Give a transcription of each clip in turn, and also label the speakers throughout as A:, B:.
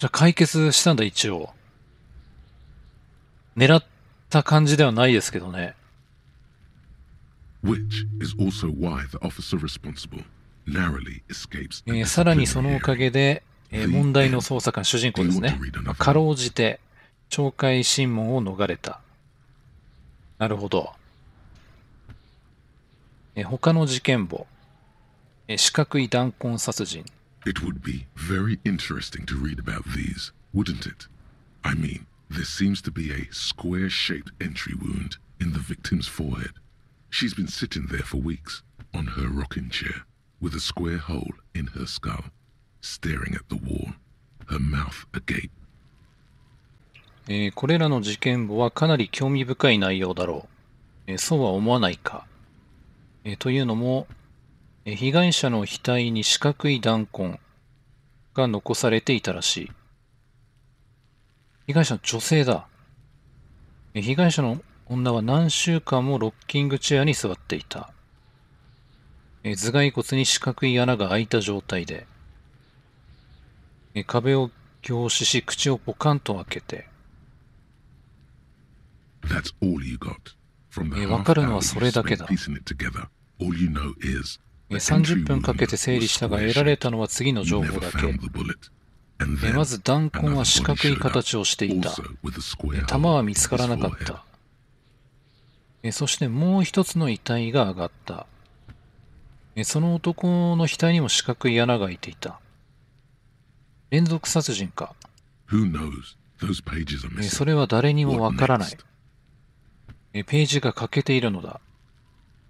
A: じゃあ解決したんだ、一応。狙った感じではないですけどね。Which
B: is also why the officer responsible narrowly escapes
A: えー、さらにそのおかげで、えー、問題の捜査官、主人公ですね。かろうじて、懲戒審問を逃れた。なるほど。えー、他の事件簿、えー、四角い弾痕殺人。It would be
B: very interesting to read about these, wouldn't it? I mean, there seems to be a square-shaped entry wound in the victim's forehead. She's been sitting there for weeks, on her rocking chair, with a square hole in her skull, staring
A: at the wall, her mouth agape. えー、これらの事件簿はかなり興味深い内容だろう。えー、そうは思わないか。えー、というのも、被害者の額に四角い弾痕が残されていたらしい。被害者の女性だ。被害者の女は何週間もロッキングチェアに座っていた。頭蓋骨に四角い穴が開いた状態で、壁を凝視し口をポカンと開けて、
B: わかるのはそれだけだ。
A: 30分かけて整理したが得られたのは次の情報だけ。まず弾痕は四角い形をしていた。弾は見つからなかった。そしてもう一つの遺体が上がった。その男の額にも四角い穴が開いていた。連続殺人か。それは誰にもわからない。ページが欠けているのだ。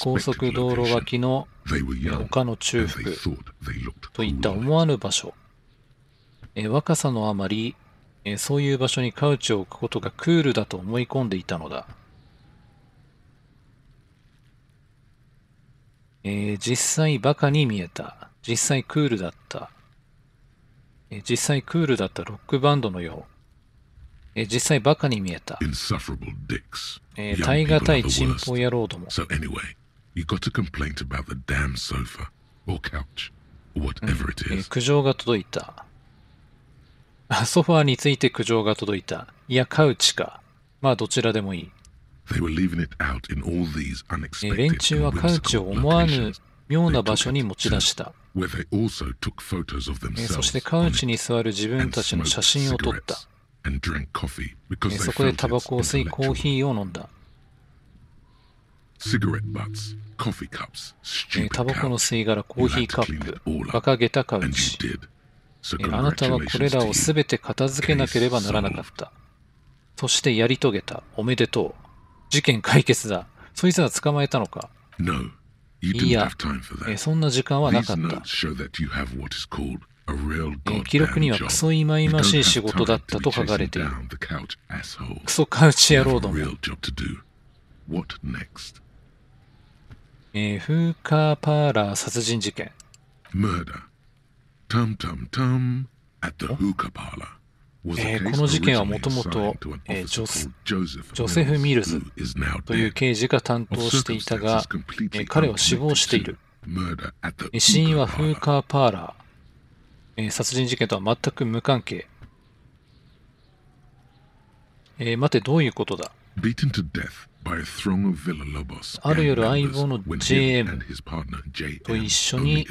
A: 高速道路脇の丘の中腹といった思わぬ場所若さのあまりそういう場所にカウチを置くことがクールだと思い込んでいたのだ実際バカに見えた実際クールだった実際クールだったロックバンドのようえ実際バカに見えた。え耐え難いチンポ野郎ども。So anyway, you got a
B: complaint about the damn sofa or couch
A: or whatever it is.、うん、えー、苦情が届いた。ソファーについて苦情が届いた。いや、カウチか。まあ、どちらでもいい。え、連中はカウチを思わぬ妙な場所に持ち出した。
B: そし
A: てカウチに座る自分たちの写真を撮った。そこでタバコを吸い、コーヒーを飲んだ。タバコの吸い殻、コーヒーカップ、馬鹿げたカウチ。あなたはこれらをすべて片付けなければならなかった。そしてやり遂げた。おめでとう。事件解決だ。そいつは捕まえたのかいや、そんな時間はなかった。
B: 記録にはクソいまいましい仕事だったと書かれている。クソカウチ野郎ども。えー、フ
A: ーカーパーラー殺人事件。
B: Murder. Tum Tum Tum at the hookah parlor. えー、この事件はもともと、えー、ジョ
A: ジョセフ・ミルズという刑事が担当していたが、えー、彼は死亡している。死因はフーカーパーラー。えー、殺人事件とは全く無関係。えー、待て、どういうことだ
B: ある夜、相棒の JM
A: と一緒に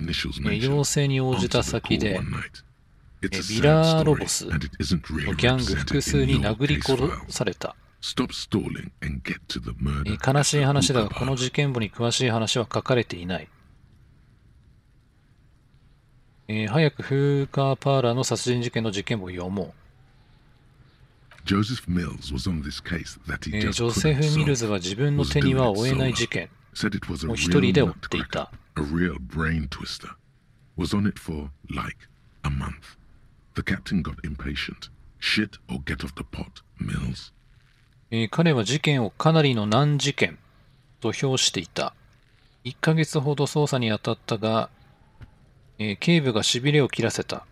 A: 要請に応じた先で、ビラーロボスのギャング複数に殴り殺された。悲しい話だが、この事件簿に詳しい話は書かれていない。えー、早くフーカーパーラーの殺人事件の事件を読もう。
B: ジョセフ・ミルズは自分の手には負えない事件を一人で追っていた。
A: 彼は事件をかなりの難事件と評していた。1ヶ月ほど捜査に当たったが、えー、警部がしびれを切らせた、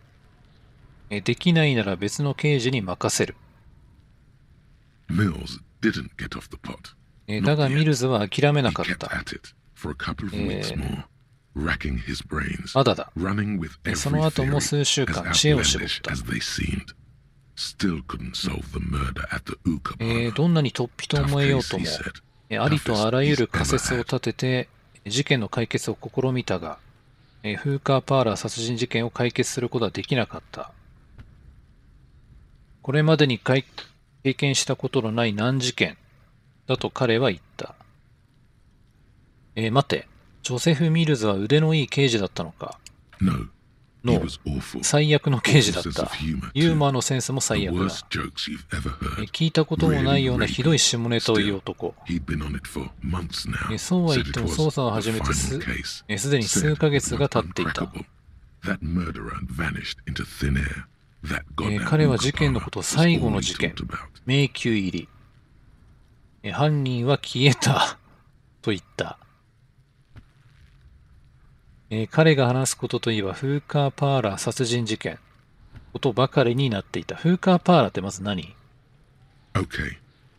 A: えー。できないなら別の刑事に任せる。
B: Mills didn't get off the pot.
A: えー、だがミルズは諦めなかった。えー、
B: まだだ。その後
A: も数週間知恵を絞った。えー、どんなに突飛と思えようとも、ありとあらゆる仮説を立てて事件の解決を試みたが、えフーカー・パーラー殺人事件を解決することはできなかった。これまでに経験したことのない難事件だと彼は言った。えー、待て。ジョセフ・ミルズは腕のいい刑事だったのか。No. の最悪の刑事だった。ユーモアのセンスも最悪だ。聞いたこともないようなひどい下ネタを言う男。そうは言っても捜査を始めてすすでに数ヶ月が
B: 経っていた。
A: 彼は事件のことを最後の事件、迷宮入り。犯人は消えたと言った。えー、彼が話すことといえば、フーカーパーラー殺人事件。ことばかりになっていた。フーカーパーラーってまず何 ?Okay.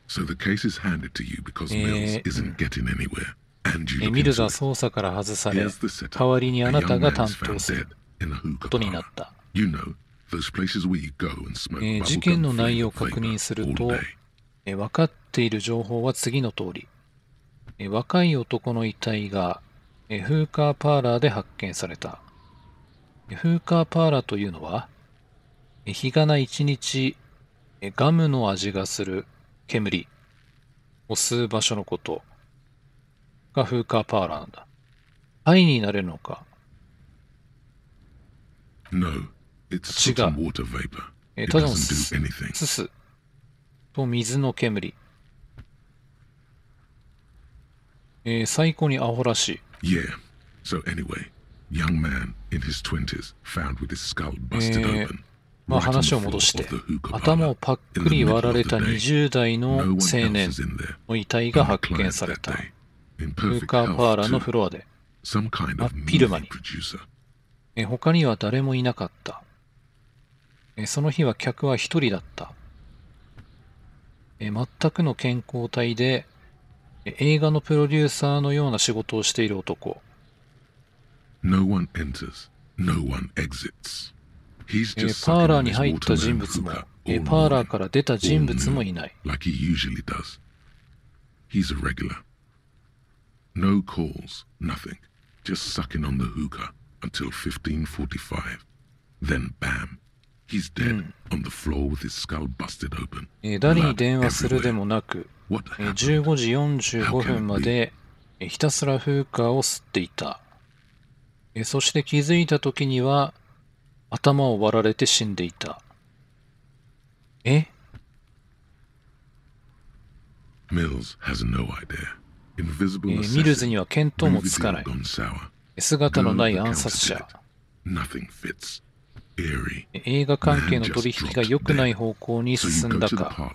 B: So the case is handed to you because Mills isn't getting anywhere.
A: えミルが捜査から外され、代わりにあなたが担当することになった。
B: えー、事件の内
A: 容を確認すると、えー、分かっている情報は次の通り、えー、若い男の遺体がフーカーパーラーで発見された。フーカーパーラーというのは、日がな一日、ガムの味がする煙を吸う場所のことがフーカーパーラーなんだ。愛になれるのか
B: No, it's 違う。
A: えただのすすすと水の煙。えー、最高にアホらしい。
B: Yeah. So anyway, young man in his twenties found with his skull busted open.
A: まあ話を戻して、頭をパックリ割られた20代の青年の遺体が発見された。ムーカーパーラのフロアで、ピルマ間に。他には誰もいなかった。その日は客は一人だった。全くの健康体で映画のプロデューサーのような仕事をしている男。No
B: one enters, no one exits. パーラーに入った人物
A: も、えパーラーから出た人物もいない。Like he usually
B: does. He's a regular. No calls, nothing. Just sucking on the hookah until 1545. Then bam. He's dead on the floor with his skull busted open.
A: 誰に電話するでもなく、15時45分までひたすら風化を吸っていた。そして気づいた時には頭を割られて死んでいた。え
B: Mills has no idea. ミルズには見当もつかない。
A: 姿のない暗殺者。映画関係の取引が良くない方向に進んだか。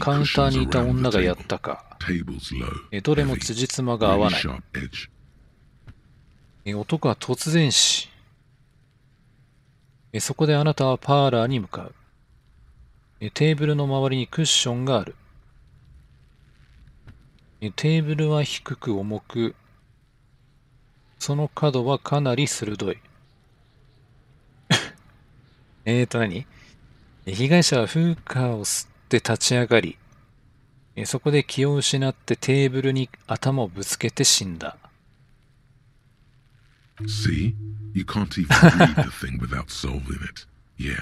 A: カウンターにいた女がやったか、どれも辻褄が合わない。男は突然死。そこであなたはパーラーに向かう。テーブルの周りにクッションがある。テーブルは低く重く、その角はかなり鋭い。えっと何被害者はフーカーを吸って立ち上がり、そこで気を失ってテーブルに頭をぶつけて死んだ。
B: See? You can't even read the thing without solving it. Yeah.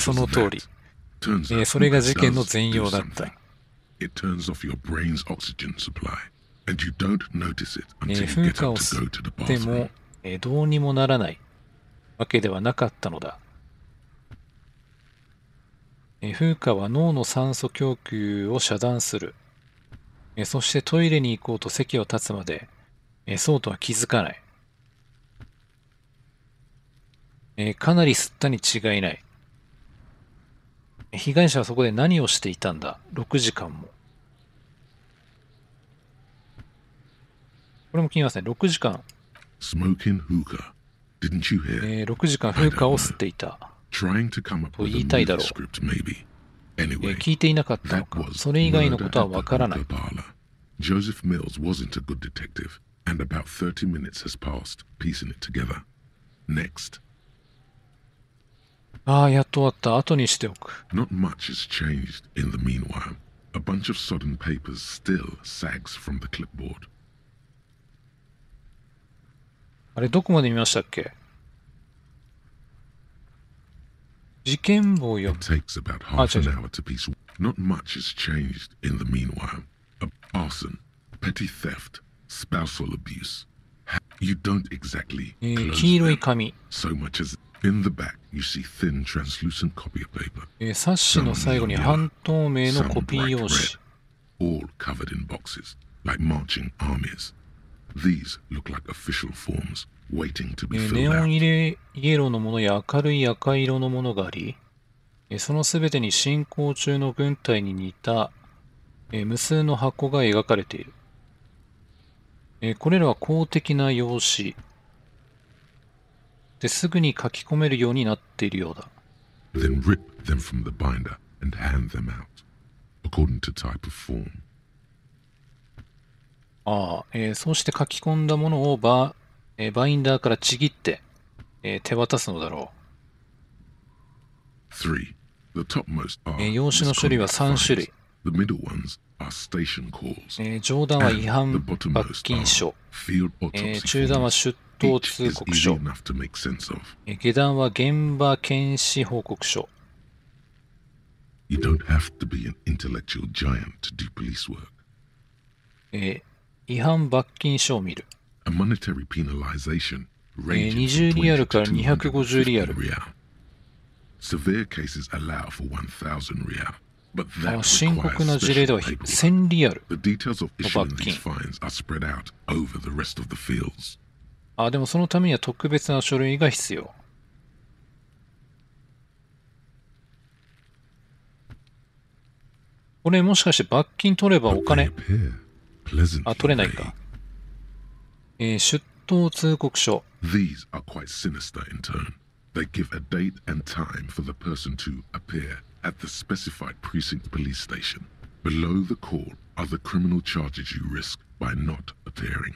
A: その通り。えー、それが事件の全容だっ
B: た。It turns off your brain's oxygen supply, and you don't notice it until
A: you get up to go to the bathroom. でも、えー、どうにもならないわけではなかったのだ。え風化は脳の酸素供給を遮断する。えそしてトイレに行こうと席を立つまで、えそうとは気づかない。えかなり吸ったに違いない。被害者はそこで何をしていたんだ ?6 時間も。これも気になりますね。6時間。
B: え
A: ー、6時間風化を吸っていた。
B: trying to come up with a new script, maybe.
A: 聞いていなかったのか、それ以外のことはわからない。
B: Joseph Mills wasn't a good detective, and about 30 minutes has passed, piecing it together. Next.
A: ああ、やっと終わった。後にしておく。
B: Not much has changed in the meanwhile. A bunch of sodden papers still sags from the clipboard.
A: あれ、どこまで見ましたっけ It
B: takes about half ah, an hour to piece. Not much has changed in the meanwhile. Arson, petty theft, spousal abuse. You don't exactly eh, close them. So much as in the back you see thin translucent copy paper.
A: Eh, some some bright red,
B: all covered in boxes, like marching armies. These look like official forms. ネオ
A: ン入れイエローのものや明るい赤色のものがあり、えそのすべてに進行中の軍隊に似たえ無数の箱が描かれている。えこれらは公的な用紙ですぐに書き込めるようになっているようだ。
B: Then rip them from the binder
A: and hand them out, according to type of form. ああ、えーそうして書き込んだものをバえー、バインダーからちぎって、えー、手渡すのだろ
B: う。3. The topmost are え
A: ー、用紙の処理は3種類。
B: The middle ones
A: are station calls. えー、上段は違反罰金書。えー、中段は出頭通告書。えー、下段は現場検視報告書。
B: You don't have to be an intellectual giant to do police work.
A: えー、違反罰金書を見る。
B: 20リアルから250リアル。
A: 深刻な事例では1000
B: リアルの罰金。
A: あ、でもそのためには特別な書類が必要。これもしかして罰金取ればお金。あ、取れないか。えー、出頭通告書。
B: These are quite sinister in tone. They give a date and time for the person to appear at the specified precinct police station. Below the call are the criminal charges you risk by not appearing.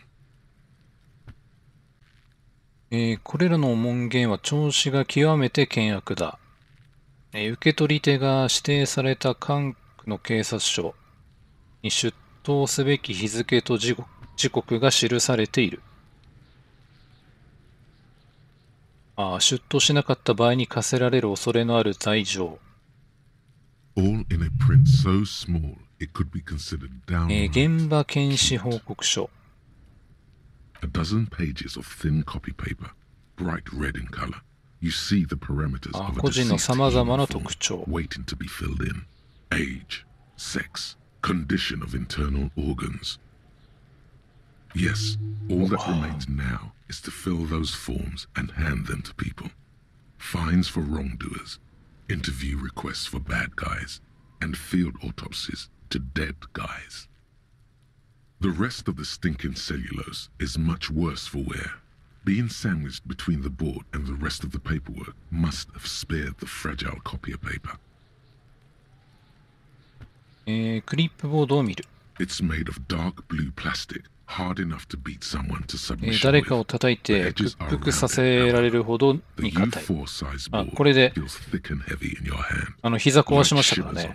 A: えー、これらの門限は調子が極めて険悪だ。えー、受取手が指定された管区の警察署に出頭すべき日付と時刻、時刻が記されている。ああ、出頭しなかった場合に課せられる恐れのある罪状。えー、現場検視報告書。
B: A dozen pages of thin copy paper, bright red in color. You see the parameters of a 個人のさ
A: まざまな特徴。waiting to be filled in.
B: Age, sex, condition of internal organs. Yes, all that remains now is to fill those forms and hand them to people. Fines for wrongdoers, interview requests for bad guys, and field autopsies to dead guys. The rest of the stinking cellulose is much worse for wear. Being sandwiched between the board and the rest of the paperwork must have spared the fragile copy of paper. Eh, it's made of dark blue plastic 誰かを叩いて屈服
A: させられるほどに
B: 硬い。あ、これで、あの、膝壊しましたからね。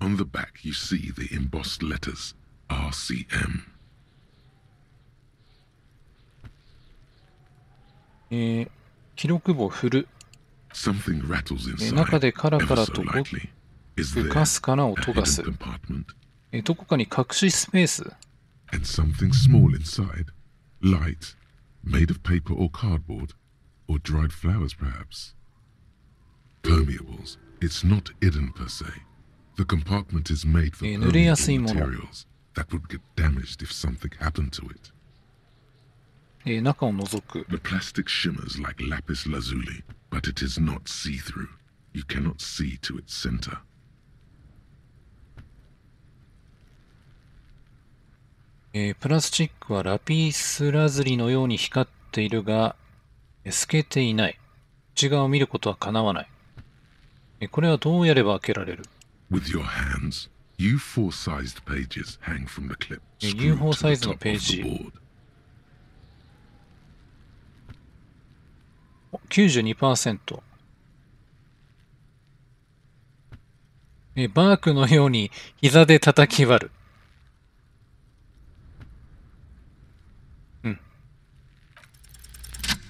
B: On the back, you see the embossed letters RCM.
A: え記録簿振る。Something rattles inside, 中でカラカラとかすかな音がする。えどこかに隠しスペース
B: and something small inside, light, made of paper or cardboard, or dried flowers perhaps. Permeables, it's not hidden per se. The compartment is made for permeable materials that would get damaged if something happened to it. Eh,
A: the
B: plastic shimmers like lapis lazuli, but it is not see-through. You cannot see to its center.
A: えー、プラスチックはラピスラズリのように光っているが、透けていない。内側を見ることはかなわない。えー、これはどうやれば開けられる
B: With your h a n d U4 f o サイズのページ。
A: 92%。えー、バークのように膝で叩き割る。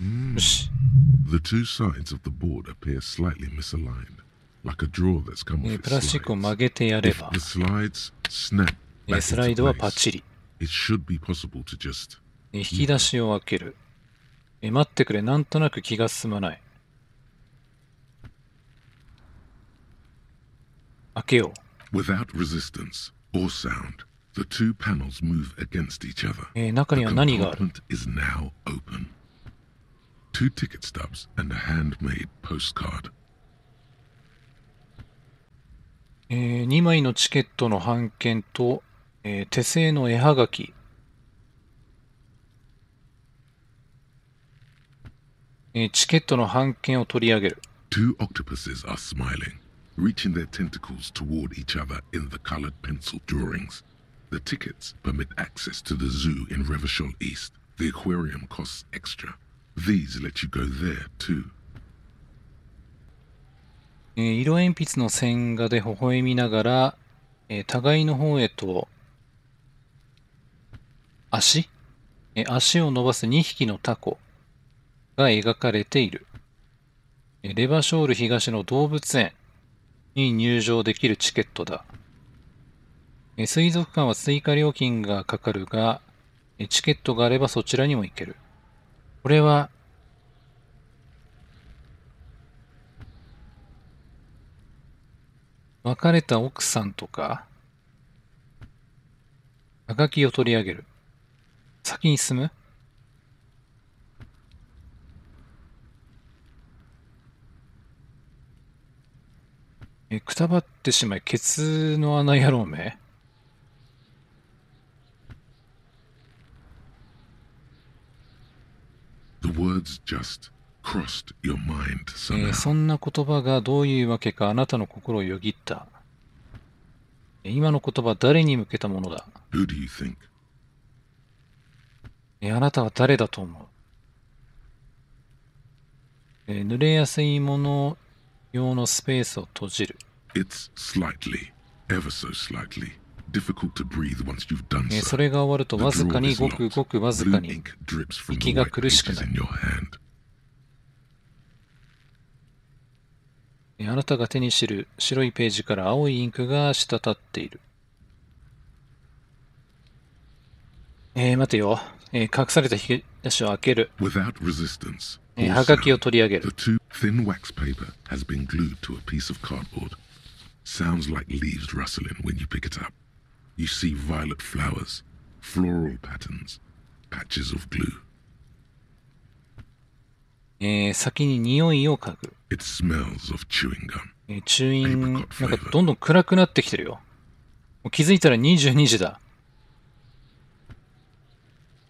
B: Mm. The two sides of the board appear slightly misaligned, like a drawer that's come off プラスチックを曲げてやれば、the
A: slides snap スライドはパッチリ。It should be
B: possible to just 引
A: き出しを開ける。え待ってくれ、なんとなく気が進まない。
B: 開けよう。Without resistance or sound, the two panels move against each other.
A: え中には何がある
B: The compartment is now open. two ticket stubs, and a handmade
A: postcard. えー、2枚のチケットの半券と、えー、手製の絵はがき、えー、チケットの半券を取り上げる。
B: Two eh, eh, eh, octopuses are smiling, reaching their tentacles toward each other in the colored pencil drawings. The tickets permit access to the zoo in Revachol East. The aquarium costs extra. These let you go there too.
A: えー、色鉛筆の線画で微笑みながら、えー、互いの方へと足、えー、足を伸ばす2匹のタコが描かれている、えー、レバショール東の動物園に入場できるチケットだ、えー、水族館は追加料金がかかるが、えー、チケットがあればそちらにも行けるこれは、別れた奥さんとか、あがきを取り上げる。先に進むえ、くたばってしまい、ケツの穴やろうめえそんな言葉がどういうわけかあなたの心をよぎった。今の言葉は誰に向けたものだあなたは誰だと思う、え濡れやすいもの用のスペースを閉じる。
B: It's slightly, ever so slightly. そ
A: れが終わるとわずかにごくごくわずかに息が苦しくなる。あなたが手に知る白いページから青いインクが滴っている。えー、待てよ。えー、隠された引き出しを開ける。
B: えー、はがきを取り上げる。Sounds like leaves rustling when you pick it up. you see violet flowers, floral patterns, patches of glue.
A: えー、先に匂いを嗅ぐ。It smells of chewing gum. えー、チューイン、なんかどんどん暗くなってきてるよ。もう気づいたら22時だ。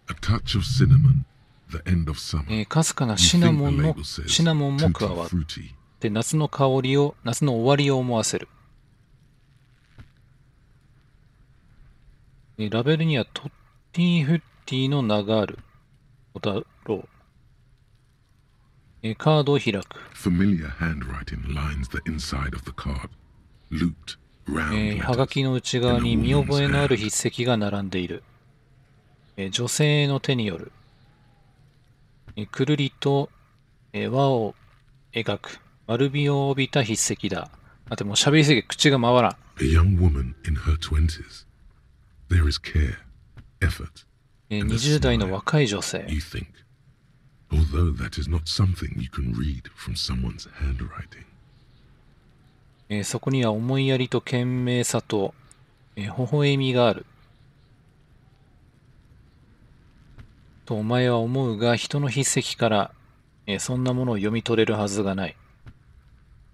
A: A touch of cinnamon, the end of summer. えー、かすかなシナモンの、シナモンも加わって、夏の香りを、夏の終わりを思わせる。えラベルにはトッティ・フッティの名がある。小太郎。えカードを開く。えはがきの内側に見覚えのある筆跡が並んでいる。え女性の手による。えくるりと、え輪を描く。丸みを帯びた筆跡だ。あ、でも喋りすぎて口が回らん。A young woman in her
B: twenties. There is care, effort,
A: 20代の若い女性 you think,
B: although that is not something you can read from someone's
A: handwriting. えーそこには思いやりと賢明さと、えー微笑みがある。とお前は思うが、人の筆跡から、えーそんなものを読み取れるはずがない。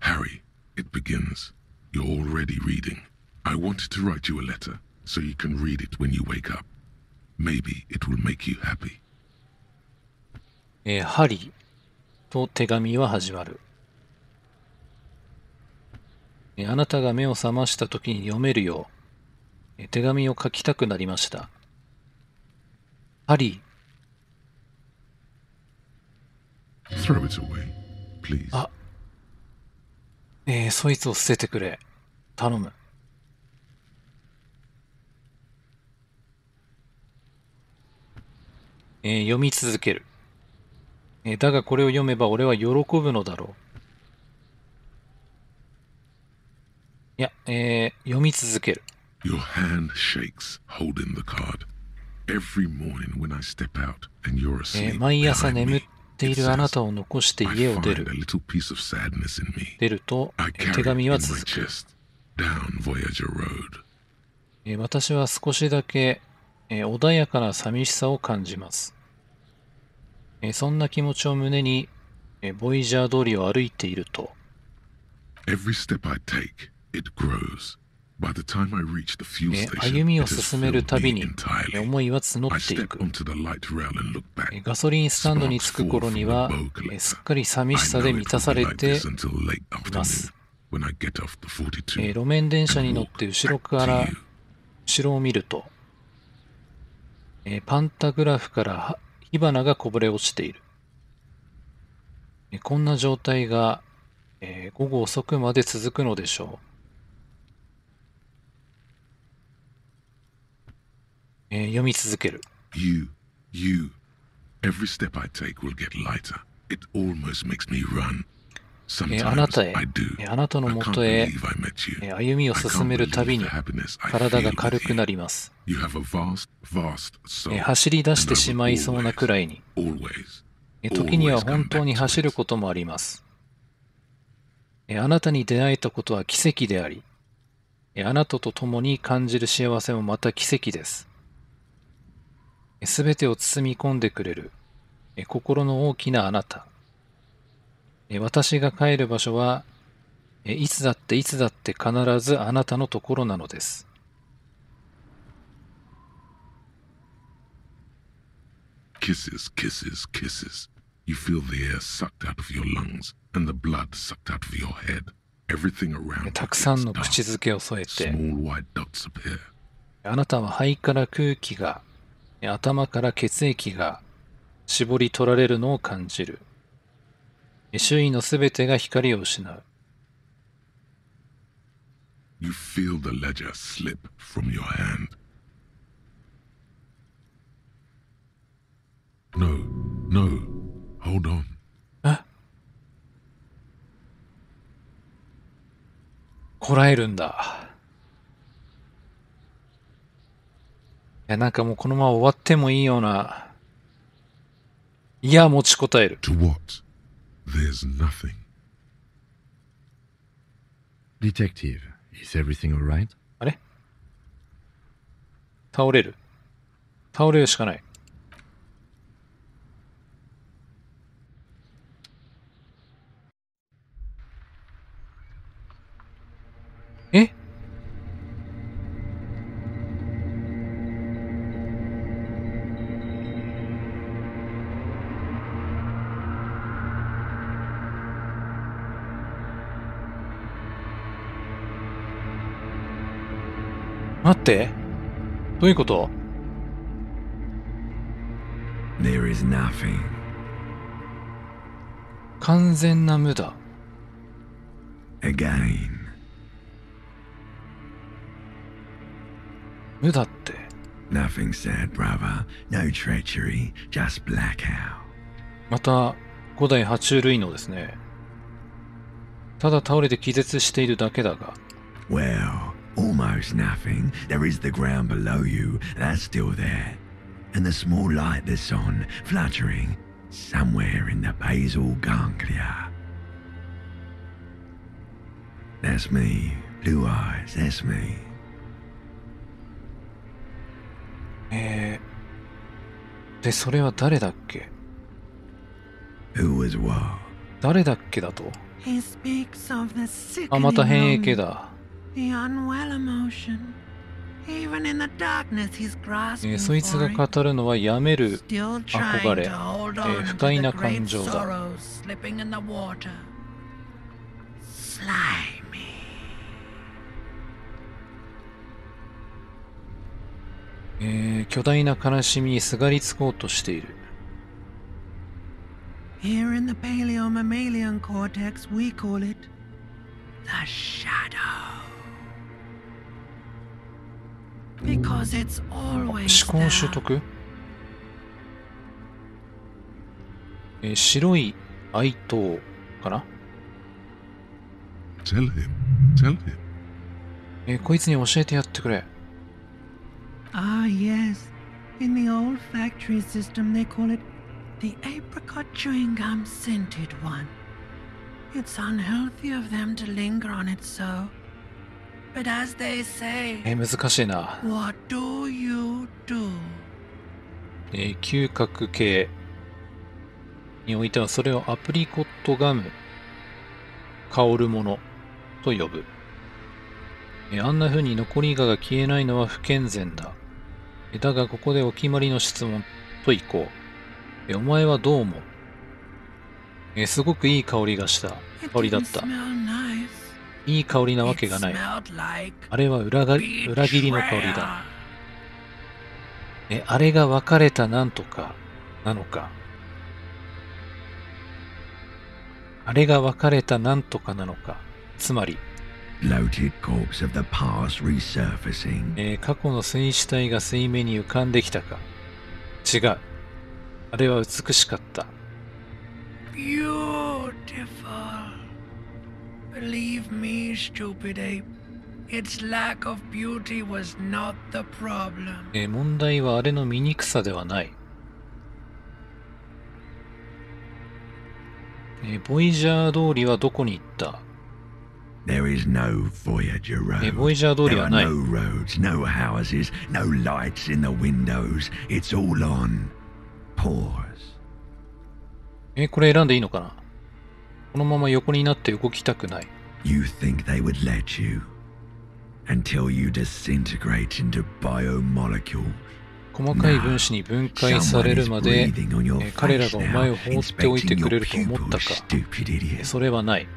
B: Harry, it begins. You're already reading. I wanted to write you a letter, so you can read it when you wake up. Maybe it will make you happy.
A: えー、ハリーと手紙は始まる、えー。あなたが目を覚ました時に読めるよう、えー、手紙を書きたくなりました。ハリー。Throw it away, please. あ、えー、そいつを捨ててくれ。頼む。えー、読み続ける、えー、だがこれを読めば俺は喜ぶのだろう。いや、えー、読み続ける。
B: Your hand shakes holding the card. Every morning when I step out and you're asleep, え毎
A: 朝眠っているあなたを残して家を出る。出ると、手紙は続く。え私は少しだけえー、穏やかな寂しさを感じます。えー、そんな気持ちを胸に、えー、ボイジャー通りを歩いていると、
B: Every step I take, it grows.
A: 歩みを進めるたびに思いは募っていく。ガソリンスタンドに着く頃には、すっかり寂しさで満たされています。路面電車に乗って後ろから後ろを見ると、えー、パンタグラフから火花がこぼれ落ちている。えー、こんな状態が、えー、午後遅くまで続くのでしょう。えー、読み続ける。You, you.
B: Every step I take will get lighter. It almost makes me run. えあなたへ、
A: えあなたのもとへ、え歩みを進めるたびに体が軽くなります。え走り出してしまいそうなくらいに、え時には本当に走ることもあります。えあなたに出会えたことは奇跡であり、えあなたと共に感じる幸せもまた奇跡です。すべてを包み込んでくれる、え心の大きなあなた。私が帰る場所はいつだっていつだって必ずあなたのところなのです。
B: Kisses, kisses, kisses. You feel the air sucked out of your lungs and the blood sucked out of your head. Everything around
A: たくさんの口づけを添えて、あなたは肺から空気が、頭から血液が絞り取られるのを感じる。周囲のすべてが光を失う。
B: You feel the ledger slip from your hand. No, no, hold on.
A: こらえるんだ。いや、なんかもうこのまま終わってもいいような。いや、持ちこたえる。To
B: what? There's
A: nothing. Detective, is everything alright? あれ倒れる。倒れるしかない。待ってどういうこと There is nothing. 完全な無駄
C: Again. 無駄って。Nothing said, brother. No treachery, just
A: blackout. また、古代爬虫類のですね。ただ倒れて気絶しているだけだが。
C: Well, Almost nothing. There is the ground below you. That's still there. And the small light that's on, fluttering, somewhere in the basal ganglia. That's me. Blue eyes, that's me.
A: Eh, Who was what? 誰だっけだと
C: あ、また変異系だ。えそいつが
A: 語るのはやめる憧れ、えー、不快な感情だ。えー、巨大な悲しみにすがりつこうとしている。
C: Here in the paleo mammalian cortex, we call it the shadow. Because it's always 思考習得
A: えー、白い愛とかな Tell him. Tell him. えー、こいつに教えてやってくれ。
C: Ah, yes. In the old factory system, they call it the apricot chewing gum scented one. It's unhealthy of them to linger on it so. But as they say,
A: え難しいな。
C: What do you do?
A: え嗅覚系においてはそれをアプリコットガム、香るものと呼ぶ。えあんな風に残りがが消えないのは不健全だ。えだがここでお決まりの質問といこう。えお前はどう思うえすごくいい香りがした。香りだった。いい香りなわけがない。あれは裏が裏切りの香りだ。え、あれが別れたなんとか、なのか。あれが別れたなんとかなのか。つまり、
C: えー、
A: 過去の水死体が水面に浮かんできたか。違う。あれは美しかった。
C: Believe me, stupid ape. Its lack of beauty was not the problem.
A: え、問題はあれの醜さではない。え、ボイジャー通りはどこに行った There is no Voyager road. There are no roads, no
C: houses, no lights in the windows. It's all on. Pause.
A: え、これ選んでいいのかなこのまま横になって動きたくない。
C: You think they would let you until you disintegrate into b i o m o l e c u l e 細かい分子に分解されるまで、彼らがお前を放っておいてくれると思ったか
A: それはない。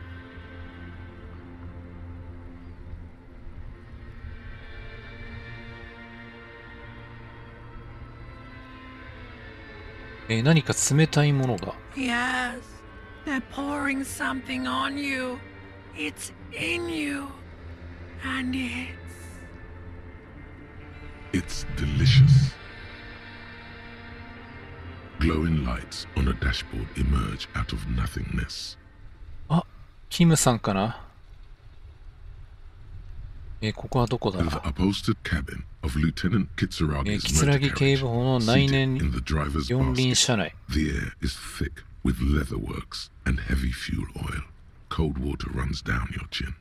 A: え何か冷たいものが。
C: Yes. They're pouring something on you. It's in you. And it's...
B: It's delicious. Glowing lights on a dashboard emerge out of nothingness.
A: あ、キムさんかなえ、ここはどこだな
B: え、キツラギ警部補の内燃四輪車内。The ah, eh, eh, oh air is thick with leatherworks and heavy fuel oil. Cold water runs down your chin.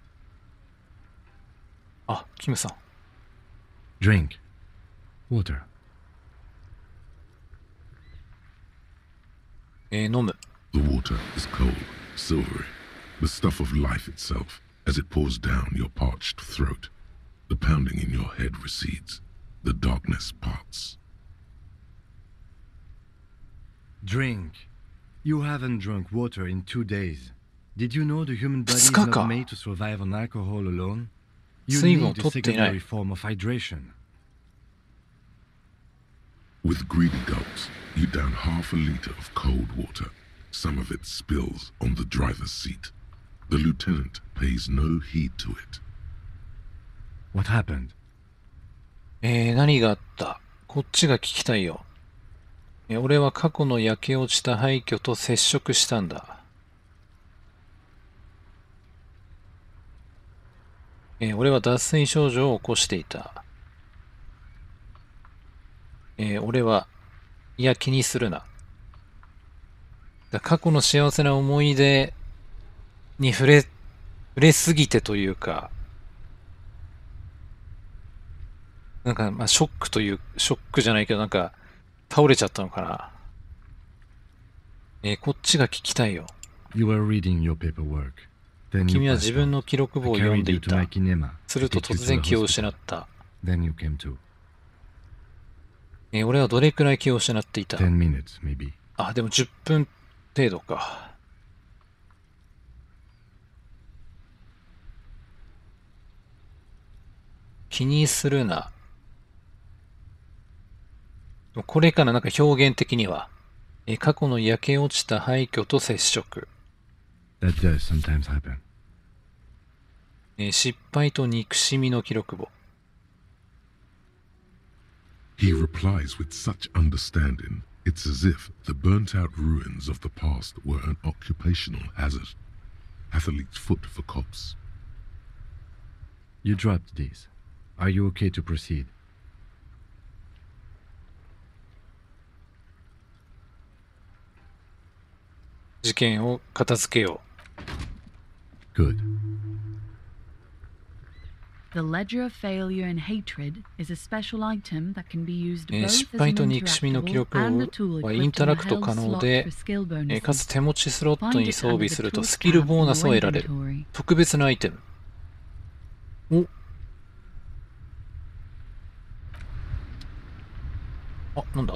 B: Ah, kim
A: Drink. Water.
B: Eh, the water is cold, silvery, the stuff of life itself, as it pours down your parched throat. The pounding in your head recedes. The darkness parts.
C: Drink. You haven't drunk water in two days. Did you know the human body is not made to survive on alcohol alone?
A: You need a secondary
C: form of hydration.
B: With greedy gulps, you down half a liter of cold water. Some of it spills on the driver's seat. The lieutenant pays no heed to it.
A: What happened? えー、何があったこっちが聞きたいよ。Eh, 俺は過去の焼け落ちた廃墟と接触したんだ。え俺は脱水症状を起こしていた。え俺は、いや気にするな。過去の幸せな思い出に触れ、触れすぎてというか、なんか、まあ、ショックという、ショックじゃないけど、なんか、倒れちゃったのかなえー、こっちが聞きたいよ。君は自分の記録簿を読んでいた。すると突然気を失った。えー、俺はどれくらい気を失っていたあ、でも10分程度か。気にするな。これからなんか表現的には、え過去の焼け落ちた廃墟と接触。
C: That does sometimes happen.
A: え失敗と憎しみの記録簿。
B: He replies with such understanding, it's as if the burnt out ruins of the past were an occupational hazard. Athlete's foot
A: for cops. You dropped these. Are you okay to proceed? 事件を片付けよう。Good. The ledger of failure and hatred is a special item that can be used both as an i n t e r a c t a b l and a tool equipped on a h t l d o t o r skill bonuses. かつ手持ちスロットに装備するとスキルボーナスを得られる。特別なアイテム。おあ、なんだ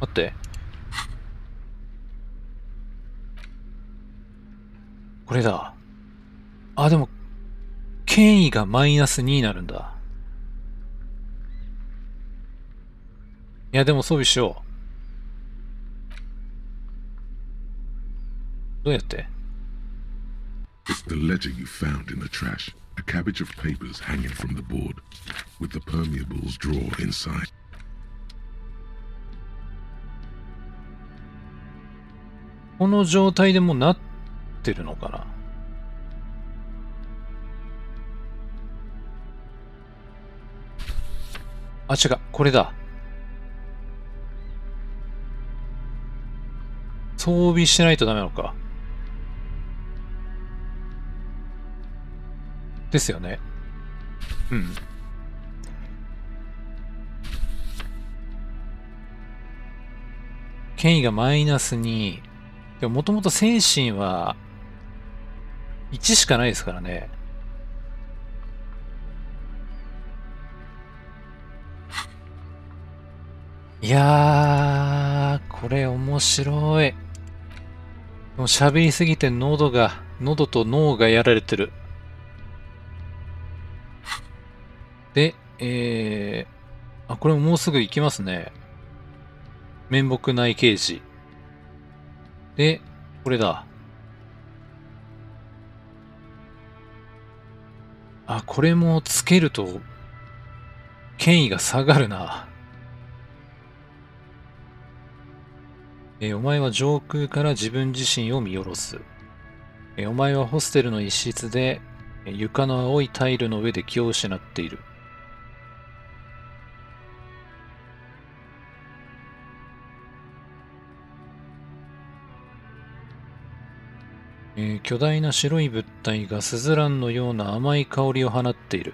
A: 待って。これだ。あ、でも、権威がマイナス2になるんだ。いや、でも装備しよう。どうやって
B: It's the ledger you found in the trash. A cabbage of papers hanging from the board, with the permeables drawer inside.
A: この状態でもうなっってるのかなあ、違う。これだ。装備しないとダメなのか。ですよね。うん。権威がマイナスに、でももともと精神は1しかないですからね。いやー、これ面白い。もう喋りすぎて喉が、喉と脳がやられてる。で、えー、あ、これもうすぐ行きますね。面目内刑事。で、これだ。あ、これもつけると、権威が下がるな。えお前は上空から自分自身を見下ろす。えお前はホステルの一室で、床の青いタイルの上で気を失っている。えー、巨大な白い物体がスズランのような甘い香りを放っている、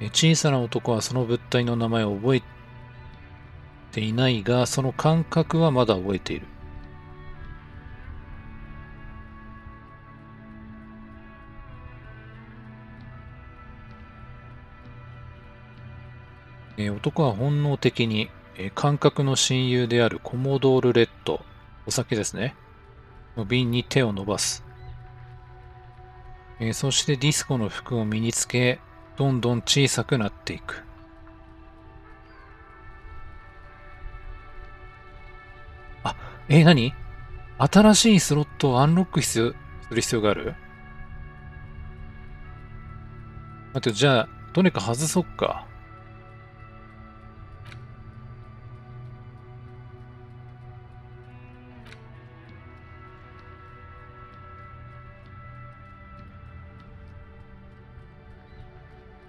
A: えー、小さな男はその物体の名前を覚えていないがその感覚はまだ覚えているえー、男は本能的に、えー、感覚の親友であるコモドールレッド、お酒ですね、の瓶に手を伸ばす。えー、そしてディスコの服を身につけ、どんどん小さくなっていく。あ、えな何新しいスロットをアンロック必要する必要がある待って、じゃあ、どれか外そっか。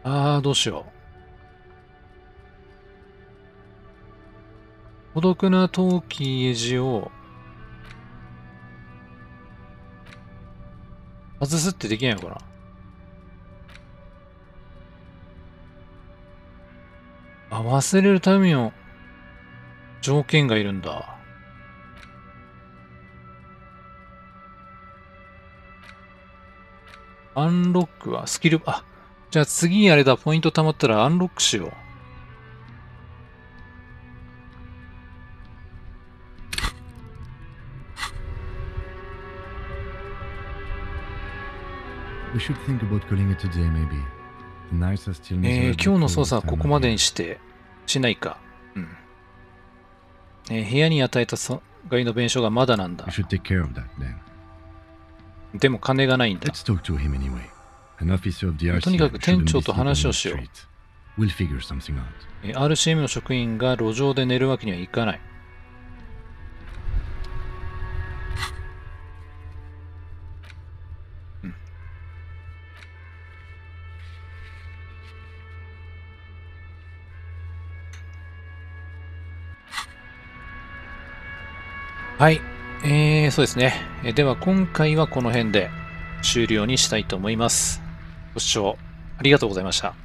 A: あー、どうしよう。孤独な陶器エジを外すってできないのかなあ、忘れるための条件がいるんだ。アンロックはスキル、あ、じゃあ次あれだ、ポイント貯まったらアンロックしよう。
C: えー、今日の
A: 操作はここまでにして、しないか。うん。えー、部屋に与えた損害の弁償がまだなんだ。でも金がないんだ。
C: とにかく店長と話をしよう。
A: RCM の職員が路上で寝るわけにはいかない。はい。えー、そうですね。では今回はこの辺で終了にしたいと思います。ご視聴ありがとうございました。